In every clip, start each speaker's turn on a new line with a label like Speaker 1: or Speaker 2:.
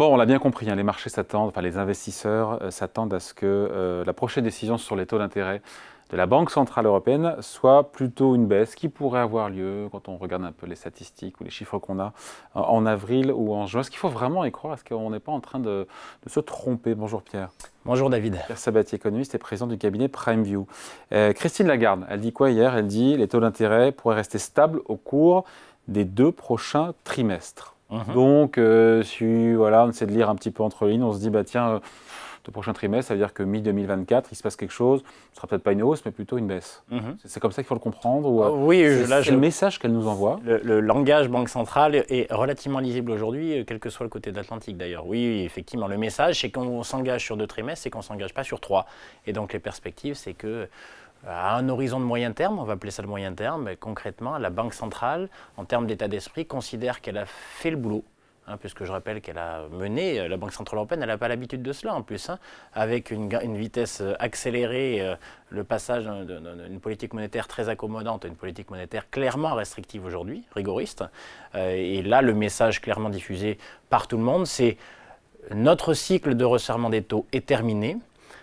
Speaker 1: Bon, on l'a bien compris, hein, les marchés s'attendent, enfin les investisseurs euh, s'attendent à ce que euh, la prochaine décision sur les taux d'intérêt de la Banque Centrale Européenne soit plutôt une baisse qui pourrait avoir lieu quand on regarde un peu les statistiques ou les chiffres qu'on a euh, en avril ou en juin. Est-ce qu'il faut vraiment y croire Est-ce qu'on n'est pas en train de, se tromper Bonjour Pierre. Bonjour David. Pierre Sabatier, économiste et président du cabinet PrimeView. Christine Lagarde, elle dit quoi hier Elle dit les taux d'intérêt pourraient rester stables au cours des deux prochains trimestres. Uh-huh. Donc, euh, si, voilà, on essaie de lire un petit peu entre lignes, on se dit, bah tiens, le euh, prochain trimestre, ça veut dire que mi-2024, il se passe quelque chose. Ce sera peut-être pas une hausse, mais plutôt une baisse. Uh-huh. C'est comme ça qu'il faut le comprendre euh, Oui, le message qu'elle nous envoie.
Speaker 2: Le, langage Banque Centrale est relativement lisible aujourd'hui, quel que soit le côté de l'Atlantique d'ailleurs. Oui, effectivement, le message, c'est qu'on s'engage sur deux trimestres et qu'on ne s'engage pas sur trois. Et donc, les perspectives, c'est que à un horizon de moyen terme, on va appeler ça le moyen terme, mais concrètement, la Banque centrale, en termes d'état d'esprit, considère qu'elle a fait le boulot, hein, puisque je rappelle qu'elle a mené, euh, la Banque Centrale Européenne, elle n'a pas l'habitude de cela en plus, hein, avec une, vitesse euh, accélérée, euh, le passage d'une politique monétaire très accommodante à une politique monétaire clairement restrictive aujourd'hui, rigoriste. et là, le message clairement diffusé par tout le monde, c'est notre cycle de resserrement des taux est terminé.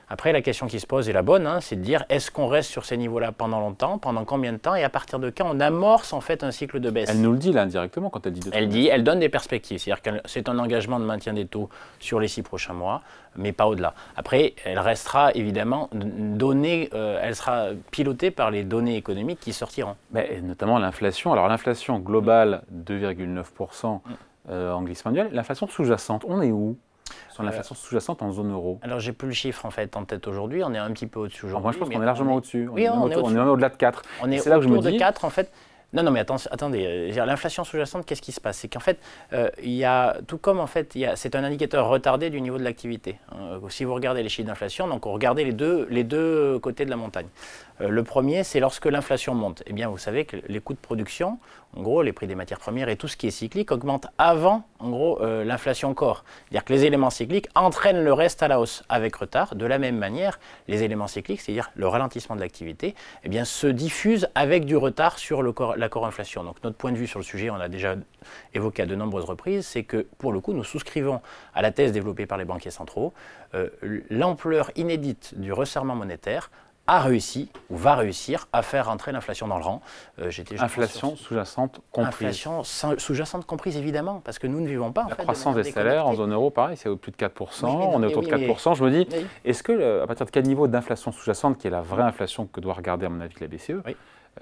Speaker 2: Après, la question qui se pose est la bonne, hein, c'est de dire est-ce qu'on reste sur ces niveaux-là pendant longtemps, pendant combien de temps, et à partir de quand on amorce en fait un cycle de baisse. Elle nous le dit là indirectement quand elle dit. Elle dit, elle donne des perspectives, c'est-à-dire que c'est un engagement de maintien des taux sur les six prochains mois, mais pas au-delà. Après, elle restera évidemment donnée, euh, elle sera pilotée par les données économiques qui sortiront. notamment
Speaker 1: l'inflation. Alors l'inflation globale 2,9 mm. euh, en glissement annuel, l'inflation sous-jacente, on est où sur l'inflation euh, sous-jacente en zone euro Alors, j'ai
Speaker 2: plus le chiffre en fait en tête aujourd'hui. On est un petit peu au-dessus aujourd'hui. Moi, je pense qu'on est largement au-dessus. Oui, on, est au-delà de 4. On est, me delà de 4 en fait. Non, non, mais attendez, euh, l'inflation sous-jacente, qu'est-ce qui se passe C'est qu'en fait, euh, il y a, tout comme en fait, c'est un indicateur retardé du niveau de l'activité. Hein. si vous regardez les chiffres d'inflation, donc on les deux, côtés de la montagne. Euh, le premier, c'est lorsque l'inflation monte. Eh bien, vous savez que les coûts de production, en gros, les prix des matières premières et tout ce qui est cyclique, augmentent avant, en gros, l'inflation corps. C'est-à-dire que les éléments cycliques entraînent le reste à la hausse avec retard. De la même manière, les éléments cycliques, c'est-à-dire le ralentissement de l'activité, eh bien, se diffusent avec du retard sur le corps l'accord inflation. Donc notre point de vue sur le sujet, on l'a déjà évoqué à de nombreuses reprises, c'est que pour le coup, nous souscrivons à la thèse développée par les banquiers centraux. Euh, l'ampleur inédite du resserrement monétaire a réussi ou va réussir à faire rentrer l'inflation dans le rang. Euh, inflation sous-jacente comprise. Inflation sous-jacente comprise, évidemment, parce que nous ne vivons pas. En la croissance des salaires en
Speaker 1: zone euro, pareil, c'est au plus de 4%, on est autour de 4%. Je me dis, est-ce que, à partir de quel niveau d'inflation sous-jacente, qui est la vraie inflation que doit regarder, à mon avis, la BCE,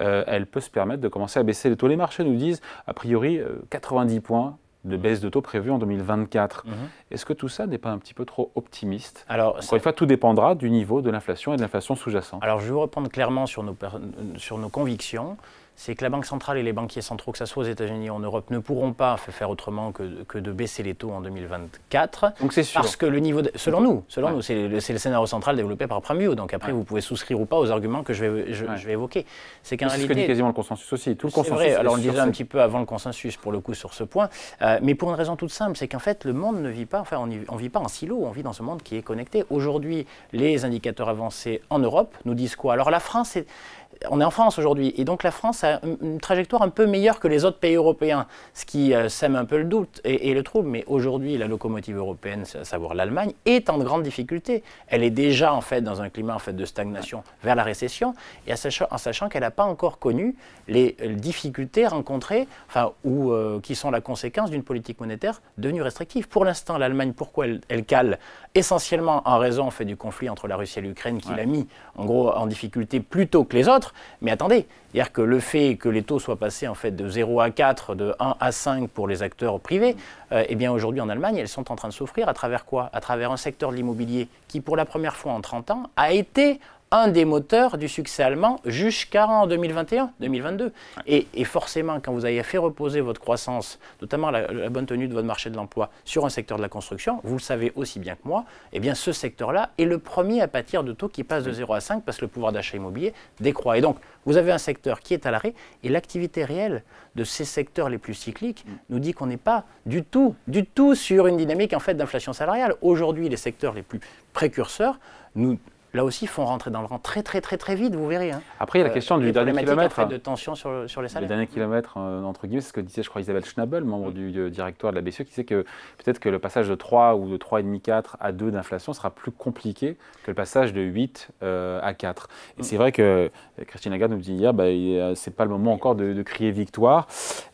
Speaker 1: euh, elle peut se permettre de commencer à baisser les taux. Les marchés nous disent, a priori, 90 euh, points de baisse de taux prévue en 2024. Mhm. Est-ce que tout ça n'est pas un petit peu trop optimiste Alors, Encore
Speaker 2: une fois, tout dépendra du niveau de l'inflation et de l'inflation sous-jacente. Alors, je vais vous clairement sur nos convictions c'est que la Banque centrale et les banquiers centraux, que ce soit aux États-Unis ou en Europe, ne pourront pas faire autrement que, de baisser les taux en 2024. Donc c'est sûr. Parce que le niveau, selon nous, selon nous, c'est le, scénario central développé par Pramio. Donc après, vous pouvez souscrire ou pas aux arguments que je vais, évoquer. C'est qu'un. ce que dit quasiment le consensus aussi. Tout le consensus. Vrai. Alors on le disait un petit peu avant le consensus pour le coup sur ce point, euh, mais pour une raison toute simple, c'est qu'en fait le monde ne vit pas, enfin on ne vit pas en silo, on vit dans ce monde qui est connecté. Aujourd'hui, les indicateurs avancés en Europe nous disent quoi Alors la France est on est en France aujourd'hui. Et donc la France a une trajectoire un peu meilleure que les autres pays européens, ce qui euh, sème un peu le doute et, le trouble. Mais aujourd'hui, la locomotive européenne, à savoir l'Allemagne, est en grande difficulté. Elle est déjà en fait dans un climat en fait, de stagnation vers la récession, et en sachant, qu'elle n'a pas encore connu les difficultés rencontrées, enfin, ou euh, qui sont la conséquence d'une politique monétaire devenue restrictive. Pour l'instant, l'Allemagne, pourquoi elle, cale Essentiellement en raison fait, du conflit entre la Russie et l'Ukraine qui l'a mis en gros en difficulté plus tôt que les autres mais attendez, que le fait que les taux soient passés en fait de 0 à 4, de 1 à 5 pour les acteurs privés, euh, eh bien aujourd'hui en Allemagne, elles sont en train de souffrir à travers quoi À travers un secteur de l'immobilier qui, pour la première fois en 30 ans, a été un des moteurs du succès allemand jusqu'à en 2021, 2022. Et, forcément, quand vous avez fait reposer votre croissance, notamment la, bonne tenue de votre marché de l'emploi, sur un secteur de la construction, vous le savez aussi bien que moi, eh bien ce secteur-là est le premier à pâtir de taux qui passe de 0 à 5 parce que le pouvoir d'achat immobilier décroît. Et donc, vous avez un secteur qui est à l'arrêt et l'activité réelle de ces secteurs les plus cycliques mm. nous dit qu'on n'est pas du tout, du tout sur une dynamique en fait d'inflation salariale. Aujourd'hui, les secteurs les plus précurseurs nous là aussi, font rentrer dans le rang très, très, très, très vite, vous verrez. Hein. Après, il y a la question euh, du dernier kilomètre. de tension sur, sur, les salaires. Le dernier
Speaker 1: kilomètre, euh, entre guillemets, c'est ce que disait, je crois, Isabelle Schnabel, membre du, directoire de la BCE, qui disait que peut-être que le passage de 3 ou de 3,5-4 à 2 d'inflation sera plus compliqué que le passage de 8 euh, à 4. Et c'est vrai que Christine Lagarde nous dit hier, bah, c'est pas le moment encore de, crier victoire.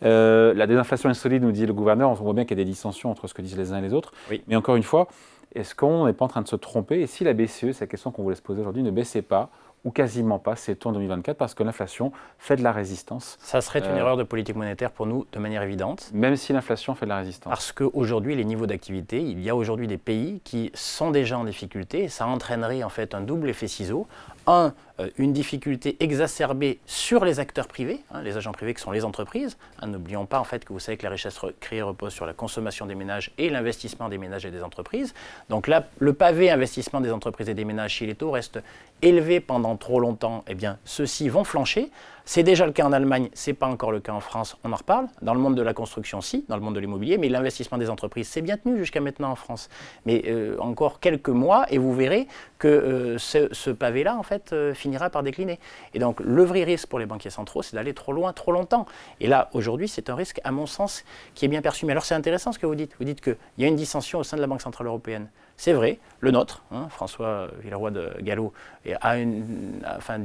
Speaker 1: la désinflation est solide, nous dit le gouverneur. On voit bien qu'il y a des dissensions entre ce que disent les uns et les autres. Oui. Mais encore une fois, est-ce qu'on n'est pas en train de se tromper Et si la BCE, c'est la question qu'on voulait se poser aujourd'hui, ne baissait pas ou quasiment pas ces taux en 2024 parce que l'inflation
Speaker 2: fait de la résistance. Ça serait une euh, erreur de politique monétaire pour nous de manière évidente. Même si l'inflation fait de la résistance. Parce qu'aujourd'hui, les niveaux d'activité, il y a aujourd'hui des pays qui sont déjà en difficulté et ça entraînerait en fait un double effet ciseau. Un, euh, une difficulté exacerbée sur les acteurs privés, hein, les agents privés qui sont les entreprises. Hein, n'oublions pas en fait que vous savez que la richesse créée repose sur la consommation des ménages et l'investissement des ménages et des entreprises. Donc là, le pavé investissement des entreprises et des ménages, si les taux restent élevés pendant trop longtemps, eh bien ceux-ci vont flancher. C'est déjà le cas en Allemagne, ce n'est pas encore le cas en France, on en reparle. Dans le monde de la construction, si, dans le monde de l'immobilier, mais l'investissement des entreprises, c'est bien tenu jusqu'à maintenant en France. Mais euh, encore quelques mois et vous verrez que euh, ce, pavé-là, en fait, euh, finira par décliner. Et donc, le vrai risque pour les banquiers centraux, c'est d'aller trop loin, trop longtemps. Et là, aujourd'hui, c'est un risque, à mon sens, qui est bien perçu. Mais alors, c'est intéressant ce que vous dites. Vous dites qu'il y a une dissension au sein de la Banque Centrale Européenne. C'est vrai, le nôtre, hein, François Villeroy de Gallo,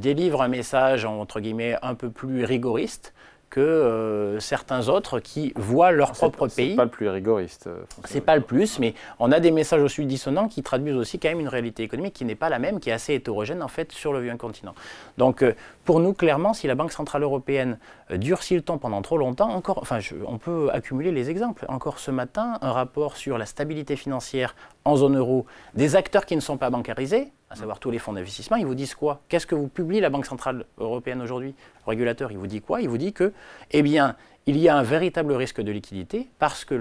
Speaker 2: délivre un message entre guillemets un peu plus rigoriste que euh, certains autres qui voient leur propre pays. C'est pas le plus rigoriste. Euh, c'est pas le plus, mais on a des messages aussi dissonants qui traduisent aussi quand même une réalité économique qui n'est pas la même, qui est assez hétérogène en fait sur le vieux continent. Donc euh, pour nous, clairement, si la Banque Centrale Européenne durcit le temps pendant trop longtemps, encore, enfin, on peut accumuler les exemples. Encore ce matin, un rapport sur la stabilité financière en zone euro des acteurs qui ne sont pas bancarisés, à savoir tous les fonds d'investissement, ils vous disent quoi Qu'est-ce que vous publie la Banque Centrale Européenne aujourd'hui Le régulateur, il vous dit quoi Il vous dit que, eh bien, il y a un véritable risque de liquidité parce que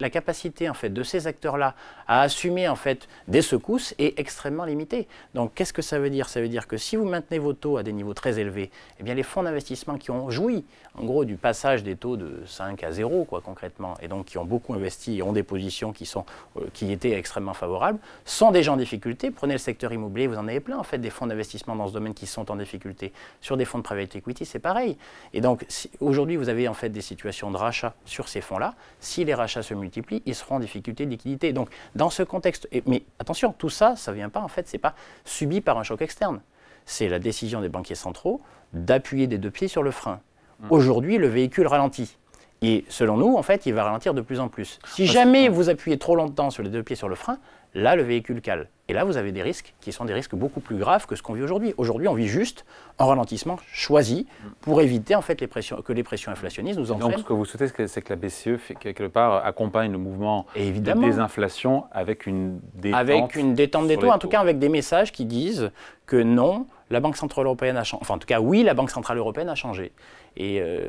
Speaker 2: la capacité en fait, de ces acteurs-là à assumer en fait, des secousses est extrêmement limitée. Donc qu'est-ce que ça veut dire Ça veut dire que si vous maintenez vos taux à des niveaux très élevés, eh bien, les fonds d'investissement qui ont joui en gros du passage des taux de 5 à 0 quoi, concrètement, et donc qui ont beaucoup investi et ont des positions qui, sont, euh, qui étaient extrêmement favorables, sont déjà en difficulté. Prenez le secteur immobilier, vous en avez plein en fait, des fonds d'investissement dans ce domaine qui sont en difficulté. Sur des fonds de private equity, c'est pareil. Et donc aujourd'hui vous avez en fait des situations de rachat sur ces fonds-là. Si les rachats se multiplient, ils seront en difficulté de liquidité. Donc dans ce contexte, mais attention, tout ça, ça vient pas en fait, c'est pas subi par un choc externe. C'est la décision des banquiers centraux d'appuyer des deux pieds sur le frein. Hmm. Aujourd'hui, le véhicule ralentit. Et selon nous, en fait, il va ralentir de plus en plus. Si jamais vous appuyez trop longtemps sur les deux pieds sur le frein, là le véhicule cale. Et là, vous avez des risques qui sont des risques beaucoup plus graves que ce qu'on vit aujourd'hui. Aujourd'hui, on vit juste en ralentissement choisi pour éviter en fait les pressions, que les pressions inflationnistes nous entraînent. Donc, ce que vous souhaitez, c'est que la BCE quelque part accompagne le mouvement Évidemment. de désinflation avec une détente, avec une détente des taux, en tout cas avec des messages qui disent que non, la Banque centrale européenne a changé. Enfin, en tout cas, oui, la Banque centrale européenne a changé. Et, euh,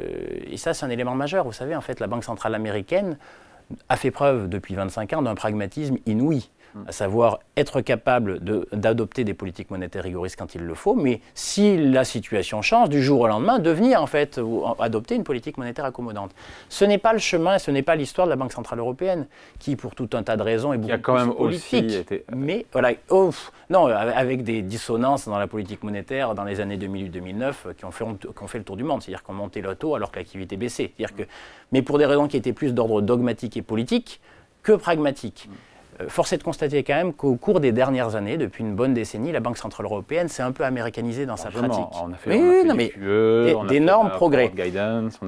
Speaker 2: et ça, c'est un élément majeur. Vous savez, en fait, la Banque centrale américaine a fait preuve depuis 25 ans d'un pragmatisme inouï à savoir être capable d'adopter des politiques monétaires rigoristes quand il le faut, mais si la situation change, du jour au lendemain, devenir en fait, ou adopter une politique monétaire accommodante. Ce n'est pas le chemin, ce n'est pas l'histoire de la Banque Centrale Européenne, qui pour tout un tas de raisons est beaucoup y a quand même Aussi été... Euh, mais voilà, oh, non, avec des dissonances dans la politique monétaire dans les années 2008-2009 euh, qui, ont fait, fait le tour du monde, c'est-à-dire qu'on montait le taux alors que l'activité baissait. -dire que, mais pour des raisons qui étaient plus d'ordre dogmatique et politique que pragmatique. Mm. Euh, force est de constater quand même qu'au cours des dernières années, depuis une bonne décennie, la Banque Centrale Européenne s'est un peu américanisée dans sa pratique. On a fait, mais, on d'énormes progrès.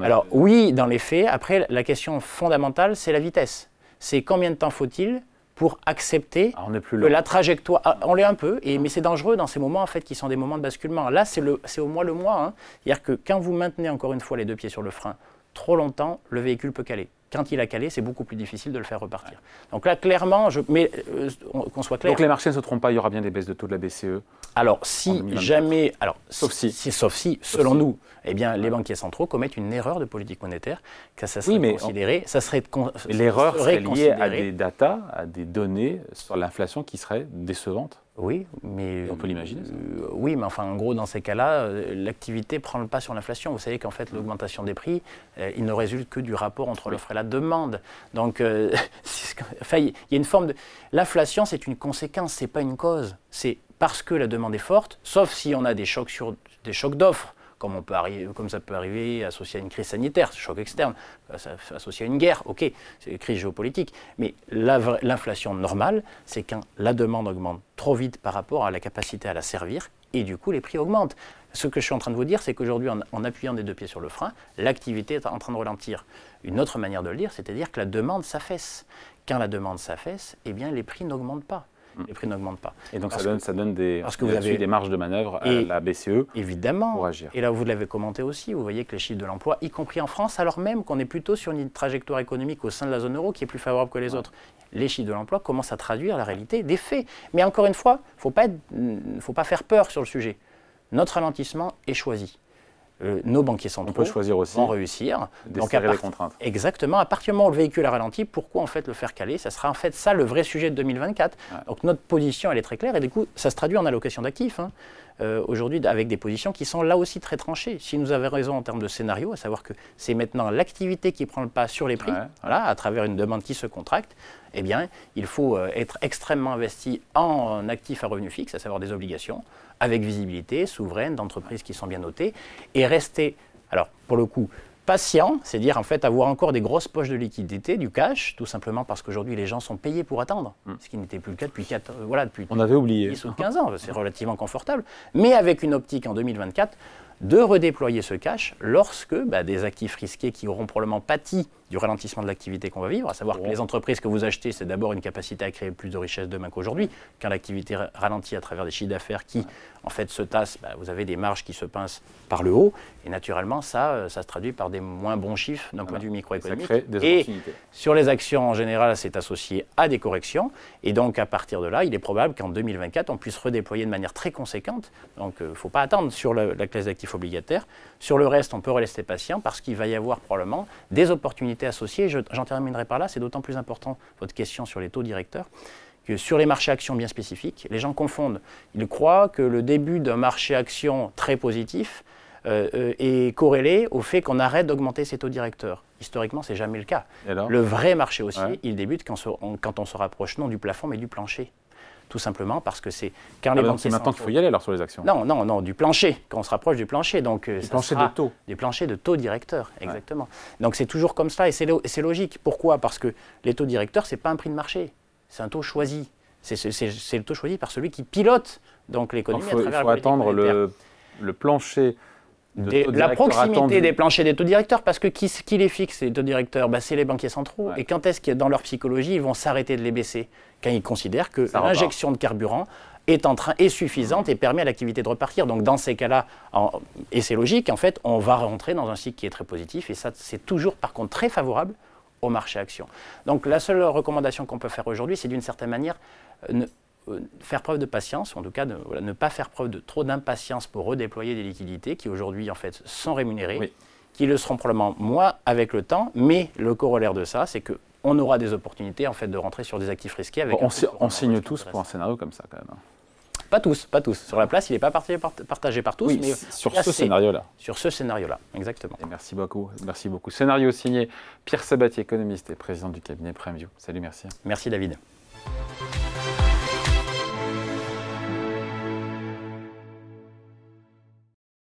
Speaker 2: Alors euh, oui, dans les faits, après, la question fondamentale, c'est la vitesse. C'est combien de temps faut-il pour accepter que la trajectoire. Ah, on l'est un peu, et, mais c'est dangereux dans ces moments en fait qui sont des moments de basculement. Là, c'est au moins le mois. Hein. C'est-à-dire que quand vous maintenez encore une fois les deux pieds sur le frein trop longtemps, le véhicule peut caler quand il a calé, c'est beaucoup plus difficile de le faire repartir. Donc là, clairement, je, mais euh, qu'on soit clair. Donc les marchés ne se trompent pas, il y aura bien des baisses de taux de la BCE. Alors si jamais, alors sauf si, sauf si, selon nous, eh bien les banquiers centraux commettent une erreur de politique monétaire, que ça serait considéré, ça serait l'erreur serait, liée à des
Speaker 1: datas, à des données sur l'inflation qui seraient décevantes.
Speaker 2: Oui, mais... on peut l'imaginer, euh, Oui, mais enfin, en gros, dans ces cas-là, euh, l'activité prend le pas sur l'inflation. Vous savez qu'en fait, l'augmentation des prix, euh, il ne résulte que du rapport entre l'offre et la demande. Donc, enfin, il y a une forme de... L'inflation, c'est une conséquence, c'est pas une cause. C'est parce que la demande est forte, sauf si on a des chocs sur des chocs d'offres comme, comme ça peut arriver associé à une crise sanitaire, choc externe, associé à une guerre, ok, c'est une crise géopolitique. Mais l'inflation normale, c'est quand la demande augmente trop vite par rapport à la capacité à la servir, et du coup les prix augmentent. Ce que je suis en train de vous dire, c'est qu'aujourd'hui, en, appuyant des deux pieds sur le frein, l'activité est en train de ralentir. Une autre manière de le dire, c'est-à-dire que la demande s'affaisse. Quand la demande s'affaisse, eh bien les prix n'augmentent pas les prix n'augmentent pas. Et donc ça donne, ça donne, des, parce que vous avez des marges de manœuvre à la BCE pour agir. Et là, vous l'avez commenté aussi, vous voyez que les chiffres de l'emploi, y compris en France, alors même qu'on est plutôt sur une trajectoire économique au sein de la zone euro qui est plus favorable que les autres, les chiffres de l'emploi commencent à traduire la réalité des faits. Mais encore une fois, il ne faut pas faire peur sur le sujet. Notre ralentissement est choisi. Euh, nos banquiers centraux on peut choisir aussi réussir. les contraintes. Exactement. À partir du moment où le véhicule a ralenti, pourquoi en fait le faire caler Ça sera en fait ça le vrai sujet de 2024. Donc notre position, elle est très claire et du coup, ça se traduit en allocation d'actifs. Hein. Euh, aujourd'hui avec des positions qui sont là aussi très tranchées. Si nous avons raison en termes de scénario, à savoir que c'est maintenant l'activité qui prend le pas sur les prix, voilà, à travers une demande qui se contracte, eh bien, il faut euh, être extrêmement investi en actifs à revenu fixe, à savoir des obligations, avec visibilité, souveraine, d'entreprises qui sont bien notées, et rester, alors pour le coup, patient, c'est à dire en fait avoir encore des grosses poches de liquidité, du cash, tout simplement parce qu'aujourd'hui les gens sont payés pour attendre, mm. ce qui n'était plus le cas depuis, 4, euh, voilà, depuis 10 ou 15 ans, c'est relativement confortable, mais avec une optique en 2024 de redéployer ce cash lorsque bah, des actifs risqués qui auront probablement pâti du ralentissement de l'activité qu'on va vivre, à savoir que les entreprises que vous achetez, c'est d'abord une capacité à créer plus de richesses demain qu'aujourd'hui. Quand l'activité ralentit à travers des chiffres d'affaires qui, en fait, se tassent, bah, vous avez des marges qui se pincent par le haut. Et naturellement, ça, euh, ça se traduit par des moins bons chiffres d'un point de vue ah bah, microéconomique. des et sur les actions, en général, c'est associé à des corrections. Et donc, à partir de là, il est probable qu'en 2024, on puisse redéployer de manière très conséquente. Donc, il euh, ne faut pas attendre sur la classe d'actifs obligataires sur le reste, on peut rester patient parce qu'il va y avoir probablement des opportunités associées. J'en terminerai par là, c'est d'autant plus important votre question sur les taux directeurs que sur les marchés actions bien spécifiques, les gens confondent. Ils croient que le début d'un marché action très positif euh, euh, est corrélé au fait qu'on arrête d'augmenter ses taux directeurs. Historiquement, c'est jamais le cas. Le vrai marché haussier, il débute quand, on se rapproche non du plafond, mais du plancher tout simplement parce que c'est quand les ah, banques. C'est maintenant qu'il faut y aller alors sur les actions. Non, non, non, du plancher, quand on se rapproche du plancher. Donc, euh, du plancher de taux. Du plancher de taux directeur, exactement. Donc c'est toujours comme ça et c'est logique. Pourquoi Parce que les taux directeurs, ce n'est pas un prix de marché, c'est un taux choisi. C'est le taux choisi par celui qui pilote donc l'économie. faut, attendre le, le plancher la proximité des planchers des taux directeurs, parce que qui, qui les fixe, les taux directeurs bah, C'est les banquiers centraux. Et quand est-ce que dans leur psychologie, ils vont s'arrêter de les baisser Quand ils considèrent que l'injection de carburant est, en train, est suffisante et permet à l'activité de repartir. Donc dans ces cas-là, et c'est logique, en fait, on va rentrer dans un cycle qui est très positif, et ça, c'est toujours par contre très favorable au marché action. Donc la seule recommandation qu'on peut faire aujourd'hui, c'est d'une certaine manière... Euh, euh, faire preuve de patience, en tout cas de, ne pas faire preuve de trop d'impatience pour redéployer des liquidités qui aujourd'hui en fait sont rémunérées, qui le seront probablement moins avec le temps, mais le corollaire de ça, c'est que on aura des opportunités en fait de rentrer sur des actifs risqués avec. on, signe tous pour un scénario comme ça quand même. Hein. Pas tous, pas tous. Sur la place, il n'est pas partagé par, tous. sur ce scénario-là. Sur ce
Speaker 1: scénario-là, exactement. merci beaucoup, merci beaucoup. Scénario signé Pierre Sabatier, économiste et président du cabinet Premium. Salut, merci. Merci David.